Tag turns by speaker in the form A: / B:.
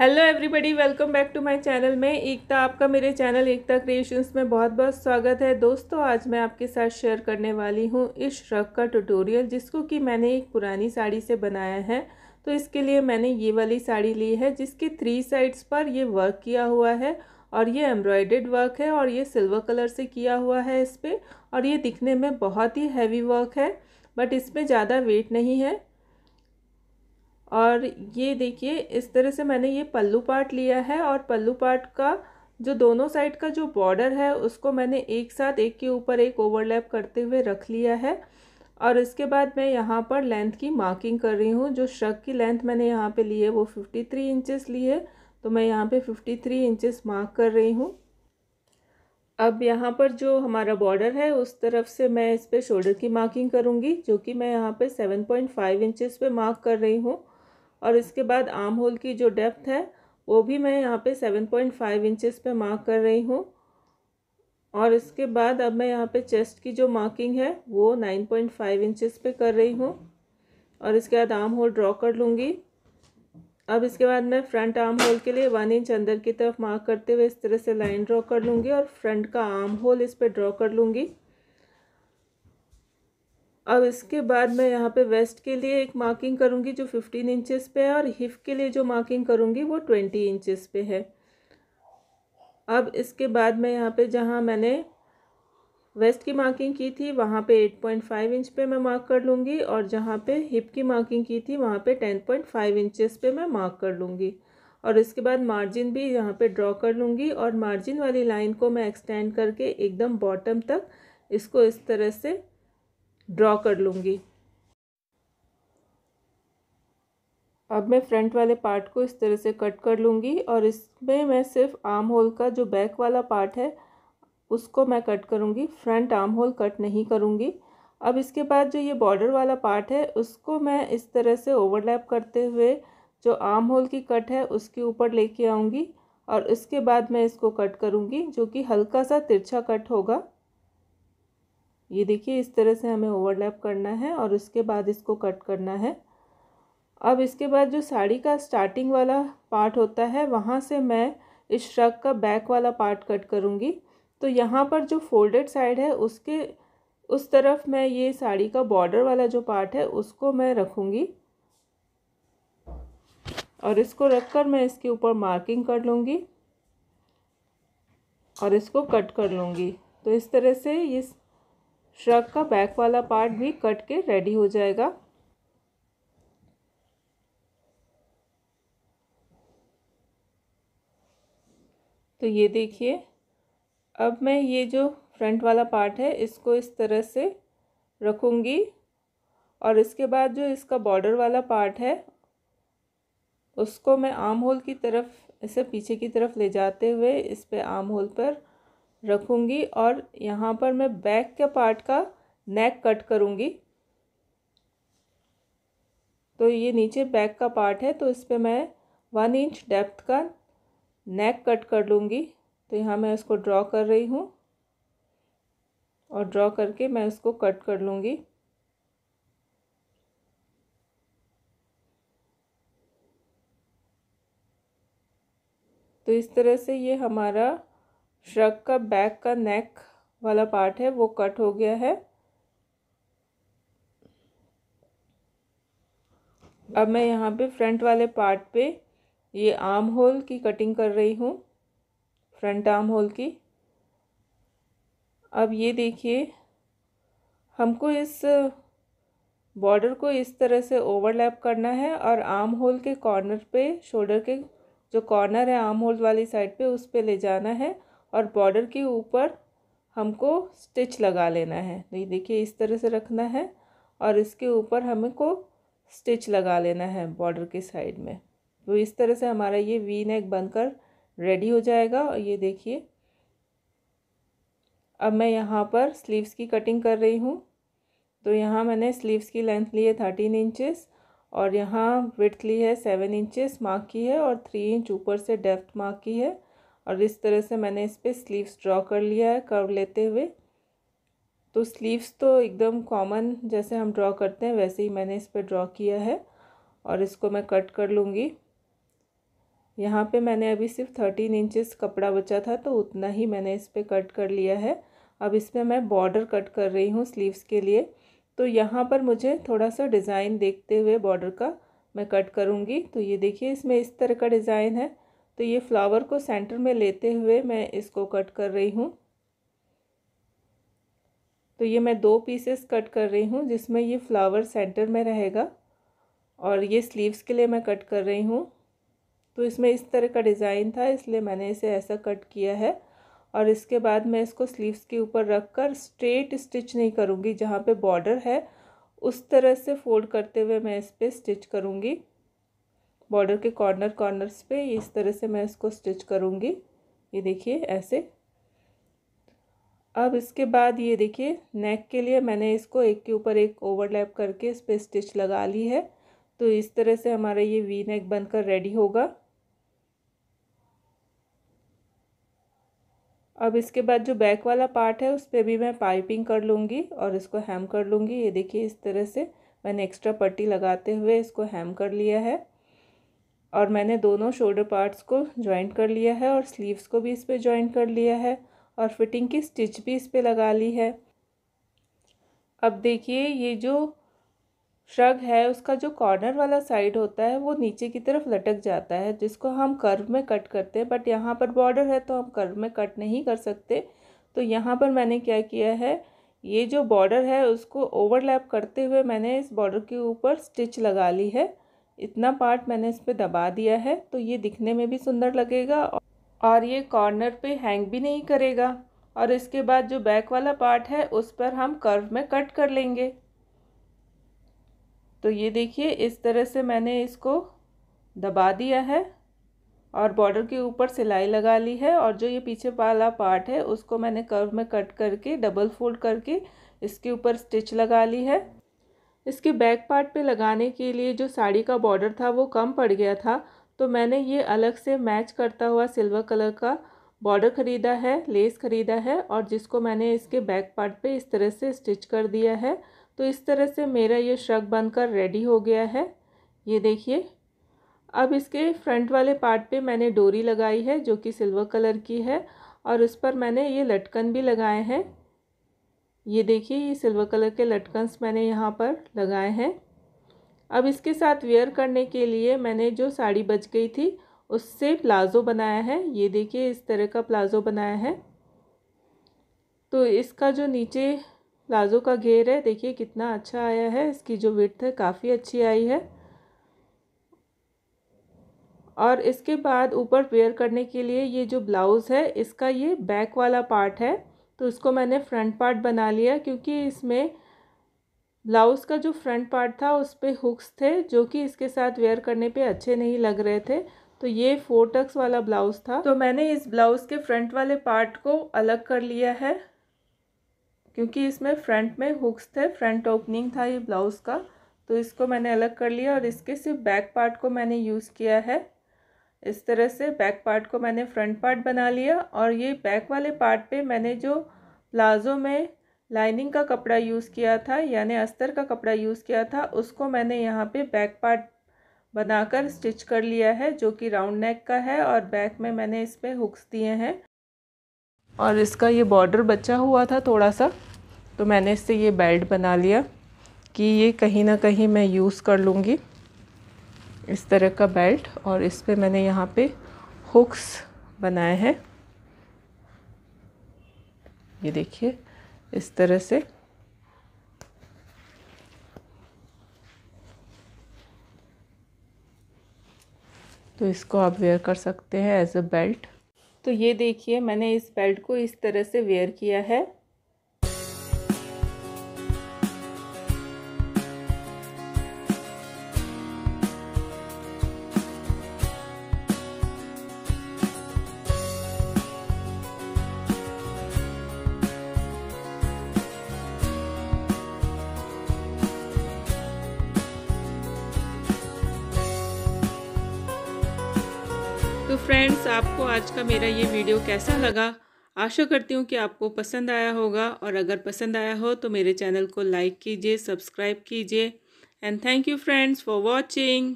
A: hello everybody welcome back to my channel में एकता आपका मेरे चैनल एकता क्रिएशंस में बहुत बहुत स्वागत है दोस्तों आज मैं आपके साथ शेयर करने वाली हूँ इस श्रग का ट्यूटोरियल जिसको कि मैंने एक पुरानी साड़ी से बनाया है तो इसके लिए मैंने ये वाली साड़ी ली है जिसके थ्री साइड्स पर ये वर्क किया हुआ है और ये एम्ब्रॉयडेड वर्क है और ये सिल्वर कलर से किया हुआ है इस पर और ये दिखने में बहुत ही हैवी वर्क है बट इसमें ज़्यादा वेट नहीं है और ये देखिए इस तरह से मैंने ये पल्लू पार्ट लिया है और पल्लू पार्ट का जो दोनों साइड का जो बॉर्डर है उसको मैंने एक साथ एक के ऊपर एक ओवरलैप करते हुए रख लिया है और इसके बाद मैं यहाँ पर लेंथ की मार्किंग कर रही हूँ जो श्रक की लेंथ मैंने यहाँ पे ली है वो फिफ्टी थ्री इंचज़ ली है तो मैं यहाँ पे फिफ्टी थ्री इंचज़ मार्क कर रही हूँ अब यहाँ पर जो हमारा बॉर्डर है उस तरफ से मैं इस पर शोल्डर की मार्किंग करूँगी जो कि मैं यहाँ पर सेवन पॉइंट फाइव इंचज़ पर मार्क कर रही हूँ और इसके बाद आर्म होल की जो डेप्थ है वो भी मैं यहाँ पे 7.5 पॉइंट इंचज़ पे मार्क कर रही हूँ और इसके बाद अब मैं यहाँ पे चेस्ट की जो मार्किंग है वो 9.5 पॉइंट इंचज़ पे कर रही हूँ और इसके बाद आर्म होल ड्रॉ कर लूँगी अब इसके बाद मैं फ्रंट आर्म होल के लिए वन इंच अंदर की तरफ मार्क करते हुए इस तरह से लाइन ड्रॉ कर लूँगी और फ्रंट का आर्म होल इस पर ड्रॉ कर लूँगी अब इसके बाद मैं यहाँ पे वेस्ट के लिए एक मार्किंग करूँगी जो फिफ्टीन इंचेस पे है और हिप के लिए जो मार्किंग करूँगी वो ट्वेंटी इंचेस पे है अब इसके बाद मैं यहाँ पे जहाँ मैंने वेस्ट की मार्किंग की थी वहाँ पे एट पॉइंट फाइव इंच पे मैं मार्क कर लूँगी और जहाँ पे हिप की मार्किंग की थी वहाँ पे टेन पॉइंट फाइव इंचेस पे मैं मार्क कर लूँगी और इसके बाद मार्जिन भी यहाँ पर ड्रॉ कर लूँगी और मार्जिन वाली लाइन को मैं एक्सटेंड करके एकदम बॉटम तक इसको इस तरह से ड्रॉ कर लूँगी अब मैं फ्रंट वाले पार्ट को इस तरह से कट कर लूँगी और इसमें मैं सिर्फ आर्म होल का जो बैक वाला पार्ट है उसको मैं कट करूँगी फ्रंट आर्म होल कट नहीं करूँगी अब इसके बाद जो ये बॉर्डर वाला पार्ट है उसको मैं इस तरह से ओवरलैप करते हुए जो आर्म होल की कट है उसके ऊपर लेके आऊँगी और इसके बाद मैं इसको कट करूँगी जो कि हल्का सा तिरछा कट होगा ये देखिए इस तरह से हमें ओवरलैप करना है और उसके बाद इसको कट करना है अब इसके बाद जो साड़ी का स्टार्टिंग वाला पार्ट होता है वहाँ से मैं इस श्रक का बैक वाला पार्ट कट करूँगी तो यहाँ पर जो फोल्डेड साइड है उसके उस तरफ मैं ये साड़ी का बॉर्डर वाला जो पार्ट है उसको मैं रखूँगी और इसको रख कर मैं इसके ऊपर मार्किंग कर लूँगी और इसको कट कर लूँगी तो इस तरह से ये श्रग का बैक वाला पार्ट भी कट के रेडी हो जाएगा तो ये देखिए अब मैं ये जो फ्रंट वाला पार्ट है इसको इस तरह से रखूँगी और इसके बाद जो इसका बॉर्डर वाला पार्ट है उसको मैं आम होल की तरफ इसे पीछे की तरफ ले जाते हुए इस पर आम होल पर रखूँगी और यहाँ पर मैं बैक के पार्ट का नेक कट करूँगी तो ये नीचे बैक का पार्ट है तो इस पर मैं वन इंच डेप्थ का नेक कट कर लूँगी तो यहाँ मैं इसको ड्रॉ कर रही हूँ और ड्रॉ करके मैं इसको कट कर लूँगी तो इस तरह से ये हमारा श्रग का बैक का नेक वाला पार्ट है वो कट हो गया है अब मैं यहाँ पे फ्रंट वाले पार्ट पे ये आर्म होल की कटिंग कर रही हूँ फ्रंट आर्म होल की अब ये देखिए हमको इस बॉर्डर को इस तरह से ओवरलैप करना है और आर्म होल के कॉर्नर पे शोल्डर के जो कॉर्नर है आर्म होल वाली साइड पे उस पर ले जाना है और बॉर्डर के ऊपर हमको स्टिच लगा लेना है तो ये देखिए इस तरह से रखना है और इसके ऊपर हमको स्टिच लगा लेना है बॉर्डर के साइड में तो इस तरह से हमारा ये वी नेक बनकर रेडी हो जाएगा और ये देखिए अब मैं यहाँ पर स्लीव्स की कटिंग कर रही हूँ तो यहाँ मैंने स्लीव्स की लेंथ ली है थर्टीन इंचेस और यहाँ विथ ली है सेवन इंचेस मार्क की है और थ्री इंच ऊपर से डेप्थ मार्क की है और इस तरह से मैंने इस पर स्लीव्स ड्रॉ कर लिया है कर्व लेते हुए तो स्लीव्स तो एकदम कॉमन जैसे हम ड्रॉ करते हैं वैसे ही मैंने इस पर ड्रॉ किया है और इसको मैं कट कर लूँगी यहाँ पे मैंने अभी सिर्फ थर्टीन इंचेस कपड़ा बचा था तो उतना ही मैंने इस पर कट कर लिया है अब इस पर मैं बॉर्डर कट कर रही हूँ स्लीव्स के लिए तो यहाँ पर मुझे थोड़ा सा डिज़ाइन देखते हुए बॉर्डर का मैं कट करूँगी तो ये देखिए इसमें इस तरह का डिज़ाइन है तो ये फ्लावर को सेंटर में लेते हुए मैं इसको कट कर रही हूँ तो ये मैं दो पीसेस कट कर रही हूँ जिसमें ये फ्लावर सेंटर में रहेगा और ये स्लीव्स के लिए मैं कट कर रही हूँ तो इसमें इस तरह का डिज़ाइन था इसलिए मैंने इसे ऐसा कट किया है और इसके बाद मैं इसको स्लीव्स के ऊपर रख कर स्ट्रेट स्टिच नहीं करूँगी जहाँ पे बॉर्डर है उस तरह से फोल्ड करते हुए मैं इस पर स्टिच करूँगी बॉर्डर के कॉर्नर कॉर्नर्स पे इस तरह से मैं इसको स्टिच करूँगी ये देखिए ऐसे अब इसके बाद ये देखिए नेक के लिए मैंने इसको एक के ऊपर एक ओवरलैप करके इस पर स्टिच लगा ली है तो इस तरह से हमारा ये वी नेक बनकर रेडी होगा अब इसके बाद जो बैक वाला पार्ट है उस पर भी मैं पाइपिंग कर लूँगी और इसको हैम कर लूँगी ये देखिए इस तरह से मैंने एक्स्ट्रा पट्टी लगाते हुए इसको हैम कर लिया है और मैंने दोनों शोल्डर पार्ट्स को जॉइंट कर लिया है और स्लीव्स को भी इस पर ज्वाइंट कर लिया है और फिटिंग की स्टिच भी इस पर लगा ली है अब देखिए ये जो श्रग है उसका जो कॉर्नर वाला साइड होता है वो नीचे की तरफ लटक जाता है जिसको हम कर्व में कट करते हैं बट यहाँ पर बॉर्डर है तो हम कर्व में कट नहीं कर सकते तो यहाँ पर मैंने क्या किया है ये जो बॉर्डर है उसको ओवरलैप करते हुए मैंने इस बॉर्डर के ऊपर स्टिच लगा ली है इतना पार्ट मैंने इस पर दबा दिया है तो ये दिखने में भी सुंदर लगेगा और ये कॉर्नर पे हैंग भी नहीं करेगा और इसके बाद जो बैक वाला पार्ट है उस पर हम कर्व में कट कर लेंगे तो ये देखिए इस तरह से मैंने इसको दबा दिया है और बॉर्डर के ऊपर सिलाई लगा ली है और जो ये पीछे वाला पार्ट है उसको मैंने कर्व में कट करके डबल फोल्ड करके इसके ऊपर स्टिच लगा ली है इसके बैक पार्ट पे लगाने के लिए जो साड़ी का बॉर्डर था वो कम पड़ गया था तो मैंने ये अलग से मैच करता हुआ सिल्वर कलर का बॉर्डर ख़रीदा है लेस ख़रीदा है और जिसको मैंने इसके बैक पार्ट पे इस तरह से स्टिच कर दिया है तो इस तरह से मेरा ये बन बनकर रेडी हो गया है ये देखिए अब इसके फ्रंट वाले पार्ट पे मैंने डोरी लगाई है जो कि सिल्वर कलर की है और उस पर मैंने ये लटकन भी लगाए हैं ये देखिए ये सिल्वर कलर के लटकन्स मैंने यहाँ पर लगाए हैं अब इसके साथ वेयर करने के लिए मैंने जो साड़ी बच गई थी उससे प्लाज़ो बनाया है ये देखिए इस तरह का प्लाज़ो बनाया है तो इसका जो नीचे प्लाज़ो का घेर है देखिए कितना अच्छा आया है इसकी जो विथ है काफ़ी अच्छी आई है और इसके बाद ऊपर वेयर करने के लिए ये जो ब्लाउज़ है इसका ये बैक वाला पार्ट है तो इसको मैंने फ्रंट पार्ट बना लिया क्योंकि इसमें ब्लाउज़ का जो फ्रंट पार्ट था उस पर हुक्स थे जो कि इसके साथ वेयर करने पे अच्छे नहीं लग रहे थे तो ये फोर टक्स वाला ब्लाउज़ था तो मैंने इस ब्लाउज़ के फ्रंट वाले पार्ट को अलग कर लिया है क्योंकि इसमें फ्रंट में हुक्स थे फ्रंट ओपनिंग था ये ब्लाउज़ का तो इसको मैंने अलग कर लिया और इसके सिर्फ बैक पार्ट को मैंने यूज़ किया है इस तरह से बैक पार्ट को मैंने फ्रंट पार्ट बना लिया और ये बैक वाले पार्ट पे मैंने जो प्लाज़ो में लाइनिंग का कपड़ा यूज़ किया था यानी अस्तर का कपड़ा यूज़ किया था उसको मैंने यहाँ पे बैक पार्ट बनाकर स्टिच कर लिया है जो कि राउंड नेक का है और बैक में मैंने इस पर हुक्स दिए हैं और इसका ये बॉर्डर बचा हुआ था थोड़ा सा तो मैंने इससे ये बेल्ट बना लिया कि ये कहीं ना कहीं मैं यूज़ कर लूँगी इस तरह का बेल्ट और इस पर मैंने यहाँ पे हुक्स बनाए हैं ये देखिए इस तरह से तो इसको आप वेयर कर सकते हैं एज अ बेल्ट तो ये देखिए मैंने इस बेल्ट को इस तरह से वेयर किया है तो फ्रेंड्स आपको आज का मेरा ये वीडियो कैसा लगा आशा करती हूँ कि आपको पसंद आया होगा और अगर पसंद आया हो तो मेरे चैनल को लाइक कीजिए सब्सक्राइब कीजिए and thank you friends for watching